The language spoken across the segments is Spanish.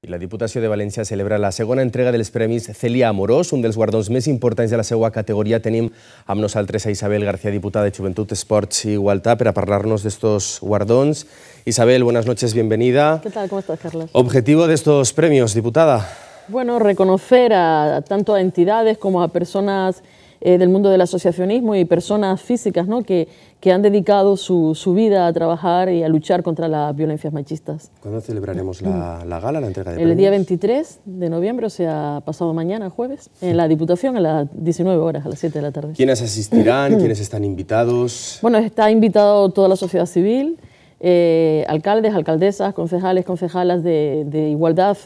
I la Diputació de València celebra la segona entrega dels Premis Celia Amorós, un dels guardons més importants de la seva categoria. Tenim amb nosaltres a Isabel García, diputada de Joventut, Esports i Igualtat, per a parlar-nos d'estos guardons. Isabel, buenas noches, bienvenida. ¿Qué tal? ¿Cómo estás, Carlos? Objetivo de estos premios, diputada. Bueno, reconocer a, tanto a entidades como a personas Eh, del mundo del asociacionismo y personas físicas que, que han dedicado su, vida a trabajar y a luchar contra las violencias machistas. ¿Cuándo celebraremos la, gala, la entrega de El día 23 de noviembre, o sea, pasado mañana, jueves, en la Diputación a las 19 horas, a las 7 de la tarde. ¿Quiénes asistirán? ¿Quiénes están invitados? Bueno, está invitado toda la sociedad civil, eh, alcaldes, alcaldesas, concejales, concejalas de, igualdad,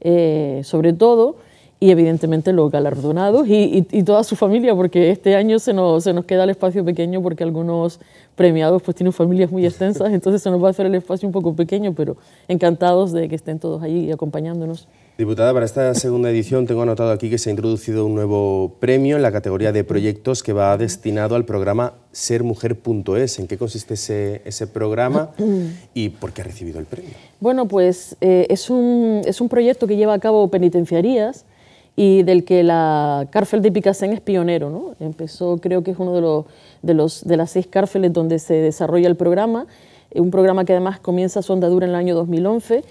eh, sobre todo, y evidentemente los galardonados y, y, toda su familia, porque este año se nos, se nos queda el espacio pequeño porque algunos premiados pues tienen familias muy extensas, entonces se nos va a hacer el espacio un poco pequeño, pero encantados de que estén todos allí acompañándonos. Diputada, para esta segunda edición tengo anotado aquí que se ha introducido un nuevo premio en la categoría de proyectos que va destinado al programa sermujer.es. ¿En qué consiste ese, ese, programa y por qué ha recibido el premio? Bueno, pues eh, es, un, es un proyecto que lleva a cabo Penitenciarías, y del que la cárcel de Picassén es pionero. ¿no? Empezó, creo que es uno de de, los, de las seis cárceles donde se desarrolla el programa, eh, un programa que además comienza su andadura en el año 2011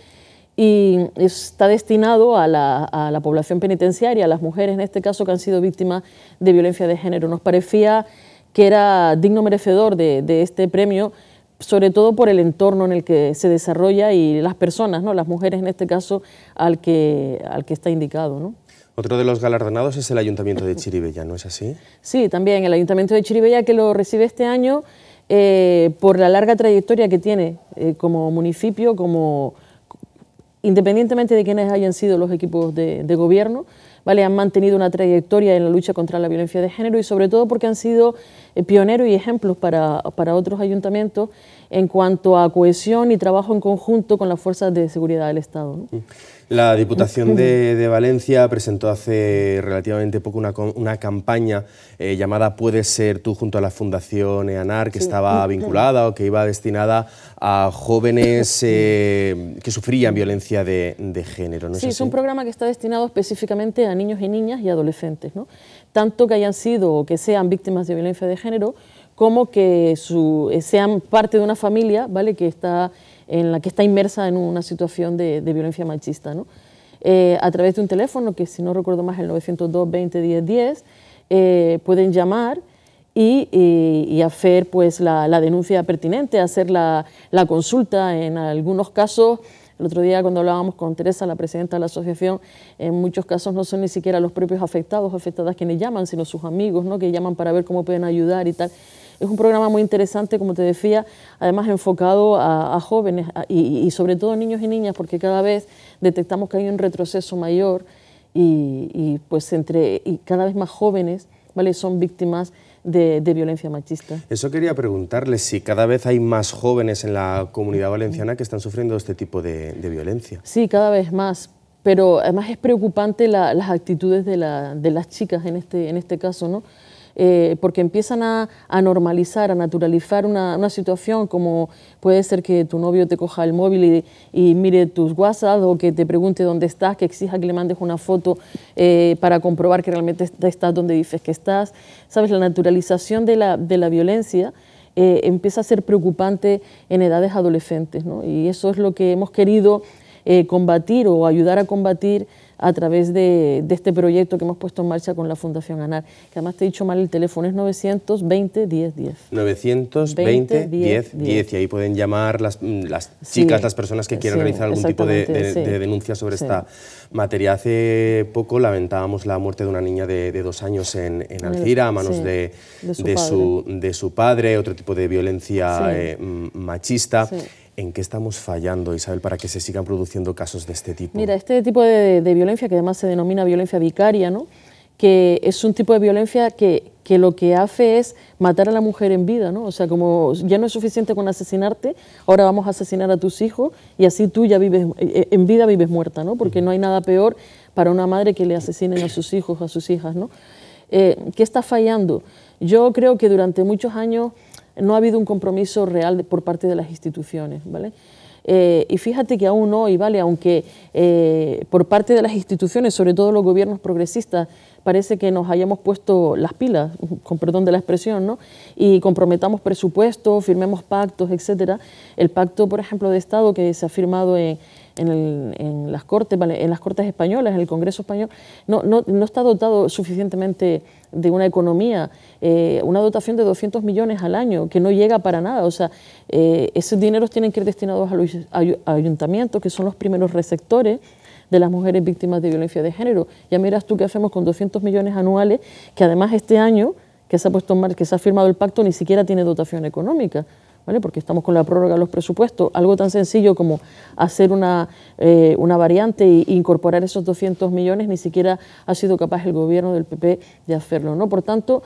y está destinado a la, población penitenciaria, a las mujeres en este caso que han sido víctimas de violencia de género. Nos parecía que era digno merecedor de, de este premio, sobre todo por el entorno en el que se desarrolla y las personas, ¿no? las mujeres en este caso, al que, al que está indicado. ¿no? Otro de los galardonados es el Ayuntamiento de Chiribella, ¿no es así? Sí, también el Ayuntamiento de Chiribella que lo recibe este año eh, por la larga trayectoria que tiene eh, como municipio, como independientemente de quiénes hayan sido los equipos de, gobierno, ¿vale? han mantenido una trayectoria en la lucha contra la violencia de género y sobre todo porque han sido eh, pioneros y ejemplos para, otros ayuntamientos en cuanto a cohesión y trabajo en conjunto con las fuerzas de seguridad del Estado. Mm. La Diputación de, Valencia presentó hace relativamente poco una, campaña eh, llamada Puedes ser tú junto a la Fundación EANAR, que estaba mm, vinculada o que iba destinada a jóvenes eh, que sufrían violencia de, género. sí, es, un programa que está destinado específicamente a niños y niñas y adolescentes, tanto que hayan sido o que sean víctimas de violencia de género como que eh, sean parte de una familia ¿vale? que está en la que está inmersa en una situación de, violencia machista. ¿no? Eh, a través de un teléfono, que si no recuerdo más, el 902 20 10 10, pueden llamar y, hacer pues, la, denuncia pertinente, hacer la, la consulta en algunos casos. El otro día cuando hablábamos con Teresa, la presidenta de la asociación, en muchos casos no son ni siquiera los propios afectados o afectadas quienes llaman, sino sus amigos, ¿no? que llaman para ver cómo pueden ayudar y tal. Es un programa muy interesante, como te decía, además enfocado a, jóvenes y, sobre todo niños y niñas, porque cada vez detectamos que hay un retroceso mayor y, pues entre y cada vez más jóvenes son víctimas de, violencia machista. Eso quería preguntarle, si cada vez hay más jóvenes en la comunidad valenciana que están sufriendo este tipo de, violencia. Sí, cada vez más. Pero además es preocupante las actitudes de, de, las chicas en este, en este caso, ¿no? Eh, porque empiezan a, normalizar, a naturalizar una, situación como puede ser que tu novio te coja el móvil y, mire tus WhatsApp o que te pregunte dónde estás, que exija que le mandes una foto eh, para comprobar que realmente estás donde dices que estás. ¿Sabes? La naturalización de la, violencia. Eh, empieza a ser preocupante en edades adolescentes. Y eso es lo que hemos querido combatir o ayudar a combatir a través de, este proyecto que hemos puesto en marcha con la Fundación ANAR. Que además te he dicho mal el teléfono, es 920 10 10. 920 10 10, y ahí pueden llamar las, mm, chicas, las personas que quieran realizar algún tipo de, denuncia sobre esta materia. Hace poco lamentábamos la muerte de una niña de, dos años en, en a manos de, su, padre, otro tipo de violencia eh, machista. ¿En qué estamos fallando, Isabel, para que se sigan produciendo casos de este tipo? Mira, este tipo de, violencia, que además se denomina violencia vicaria, ¿no? que es un tipo de violencia que, lo que hace es matar a la mujer en vida, ¿no? O sea, como ya no es suficiente con asesinarte, ahora vamos a asesinar a tus hijos y así tú ya vives, eh, eh, en vida vives muerta, ¿no? Porque no hay nada peor para una madre que le asesinen a sus hijos, a sus hijas, ¿no? Eh, ¿Qué está fallando? Yo creo que durante muchos años no ha habido un compromiso real por parte de las instituciones. ¿vale? Eh, y fíjate que aún hoy, ¿vale? aunque eh, por parte de las instituciones, sobre todo los gobiernos progresistas, parece que nos hayamos puesto las pilas, con perdón de la expresión, ¿no? y comprometamos presupuestos, firmemos pactos, etc. El pacto, por ejemplo, de Estado que se ha firmado en, en, las, cortes, en las Cortes españolas, en el Congreso español, no, no, no está dotado suficientemente de una economía, eh, una dotación de 200 millones al año, que no llega para nada. O sea, eh, esos dineros tienen que ir destinados a los ayuntamientos, que son los primeros receptores, de las mujeres víctimas de violencia de género. Ya miras tú qué hacemos con 200 millones anuales, que además este año que se ha puesto que se ha firmado el pacto ni siquiera tiene dotación económica. ¿Vale? porque estamos con la prórroga de los presupuestos, algo tan sencillo como hacer una, eh, una variante e incorporar esos 200 millones, ni siquiera ha sido capaz el gobierno del PP de hacerlo. ¿no? Por tanto,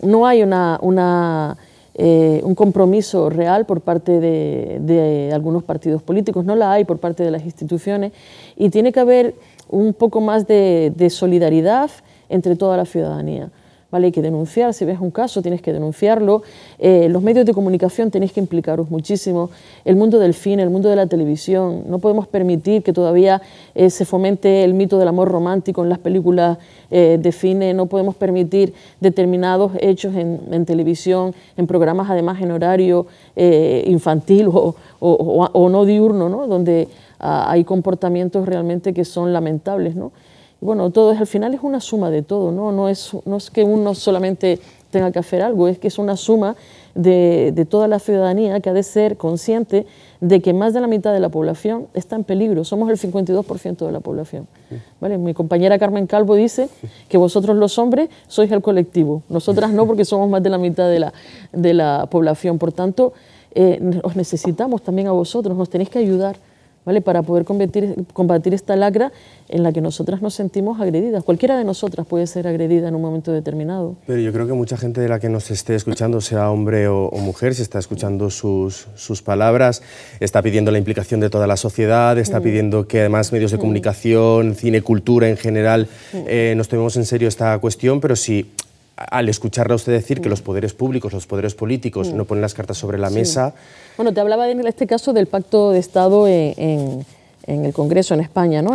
no hay una, una eh, un compromiso real por parte de, algunos partidos políticos, no la hay por parte de las instituciones, y tiene que haber un poco más de solidaridad entre toda la ciudadanía. ¿vale? Hay que denunciar, si ves un caso tienes que denunciarlo, eh, los medios de comunicación tenéis que implicaros muchísimo, el mundo del cine, el mundo de la televisión, no podemos permitir que todavía eh, se fomente el mito del amor romántico en las películas eh, de cine, no podemos permitir determinados hechos en, televisión, en programas además en horario infantil o, o, no diurno, donde ah, hay comportamientos realmente que son lamentables, ¿no? bueno, todo es, al final es una suma de todo, ¿no? No es, no es que uno solamente tenga que hacer algo, es que es una suma de, de, toda la ciudadanía que ha de ser consciente de que más de la mitad de la población está en peligro, somos el 52% de la población. ¿vale? Mi compañera Carmen Calvo dice que vosotros los hombres sois el colectivo, nosotras no porque somos más de la mitad de la, de la población, por tanto, eh, os necesitamos también a vosotros, nos tenéis que ayudar. ¿vale? Para poder combatir, esta lacra en la que nosotras nos sentimos agredidas. Cualquiera de nosotras puede ser agredida en un momento determinado. Pero yo creo que mucha gente de la que nos esté escuchando, sea hombre o, mujer, si está escuchando sus, sus, palabras, está pidiendo la implicación de toda la sociedad, está mm. pidiendo que además medios de mm. comunicación, cine, cultura en general, mm. eh, nos tomemos en serio esta cuestión, pero si al escucharla usted decir que mm. los poderes públicos, los poderes políticos mm. no ponen las cartas sobre la mesa. Bueno, te hablaba en este caso del pacto de Estado en, el Congreso en España, ¿no?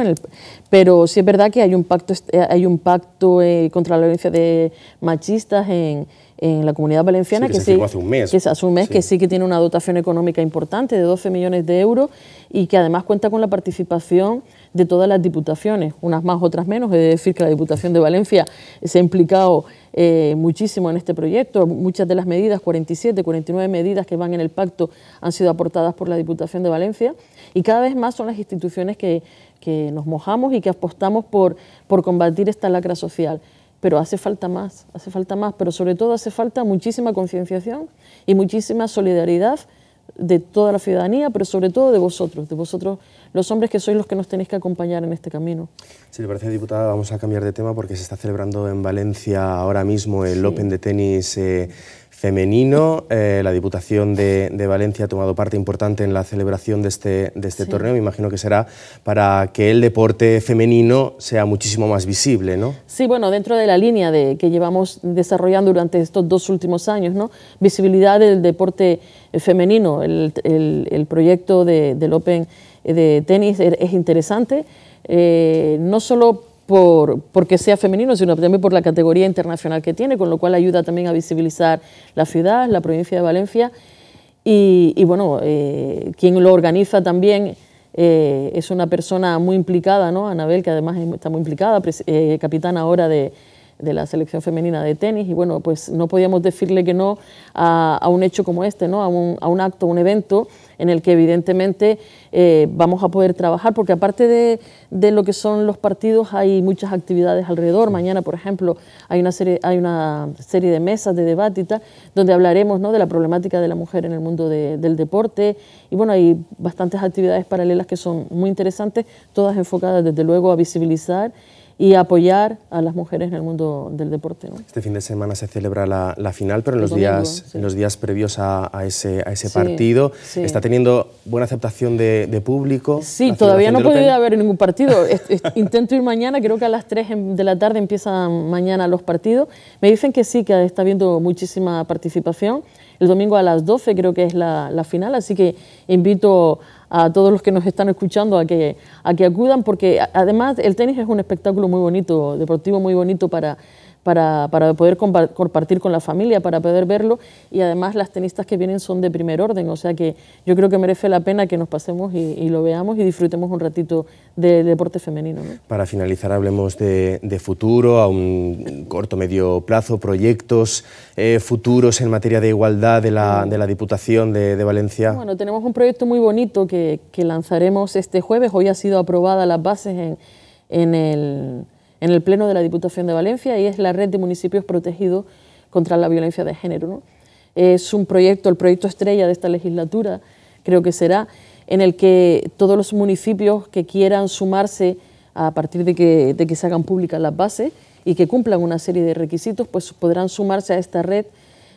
pero sí es verdad que hay un pacto, eh, hay un pacto eh, contra la violencia de machistas en, la comunidad valenciana, que, se sí, hace un mes, que, hace un que sí que tiene una dotación económica importante de 12 millones de euros y que además cuenta con la participación de todas las diputaciones, unas más, otras menos. He de decir que la Diputación de Valencia se ha implicado eh, muchísimo en este proyecto. Muchas de las medidas, 47, 49 medidas que van en el pacto, han sido aportadas por la Diputación de Valencia. Y cada vez más son las instituciones que, que nos mojamos y que apostamos por, por combatir esta lacra social pero hace falta más, hace falta más, pero sobre todo hace falta muchísima concienciación y muchísima solidaridad de toda la ciudadanía, pero sobre todo de vosotros, de vosotros los hombres que sois los que nos tenéis que acompañar en este camino. Si le parece, diputada, vamos a cambiar de tema porque se está celebrando en Valencia ahora mismo el Open de tenis. Eh, femenino. Eh, la Diputación de, Valencia ha tomado parte importante en la celebración de este, este torneo. Me imagino que será para que el deporte femenino sea muchísimo más visible, ¿no? Sí, bueno, dentro de la línea de, que llevamos desarrollando durante estos dos últimos años, Visibilidad del deporte femenino. El, proyecto de, del Open eh, de tenis es, interesante, eh, no solo porque sea femenino, sino también por la categoría internacional que tiene, con lo cual ayuda también a visibilizar la ciudad, la provincia de Valencia. Y, bueno, eh, quien lo organiza también es una persona muy implicada, ¿no? Anabel, que además está muy implicada, capitana ahora de, de la selección femenina de tenis y bueno, pues no podíamos decirle que no a, un hecho como este, ¿no? a, un, a un acto, un evento en el que evidentemente eh, vamos a poder trabajar, porque aparte de, de, lo que son los partidos hay muchas actividades alrededor. Mañana, por ejemplo, hay una serie, hay una serie de mesas de debate donde hablaremos ¿no? de la problemática de la mujer en el mundo del deporte. Y bueno, hay bastantes actividades paralelas que son muy interesantes, todas enfocadas desde luego a visibilizar y apoyar a las mujeres en el mundo del deporte. ¿no? Este fin de semana se celebra la, final, pero en los, días, en los días previos a, ese, a ese partido está teniendo buena aceptación de, público. Sí, todavía no he podido ningún partido. intento ir mañana, creo que a las 3 de la tarde empiezan mañana los partidos. Me dicen que sí, que está habiendo muchísima participación. El domingo a las 12 creo que es la, la final, así que invito a todos los que nos están escuchando a que, a que acudan, porque además el tenis es un espectáculo muy bonito, deportivo muy bonito para para, poder compartir con la familia, para poder verlo. Y además las tenistas que vienen son de primer orden, o sea que yo creo que merece la pena que nos pasemos y, lo veamos y disfrutemos un ratito de deporte femenino. Para finalizar, hablemos de, futuro, a un corto, medio plazo, proyectos eh, futuros en materia de igualdad de la, de la Diputación de, Valencia. Bueno, tenemos un proyecto muy bonito que, que lanzaremos este jueves. Hoy ha sido aprobada las bases en, en el en el Pleno de la Diputación de Valencia y es la red de municipios protegidos contra la violencia de género. ¿no? Es un proyecto, el proyecto estrella de esta legislatura, creo que será, en el que todos los municipios que quieran sumarse a partir de que, se hagan públicas las bases y que cumplan una serie de requisitos, pues podrán sumarse a esta red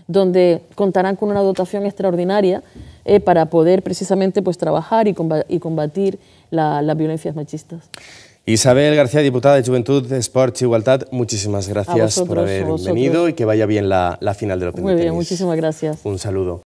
donde contarán con una dotación extraordinaria eh, para poder precisamente pues, trabajar y combatir, las violencias machistas. Isabel García, diputada de Juventud, y Igualdad, muchísimas gracias por haber venido y que vaya bien la, la final del Open Muy de tenis. bien, muchísimas gracias. Un saludo.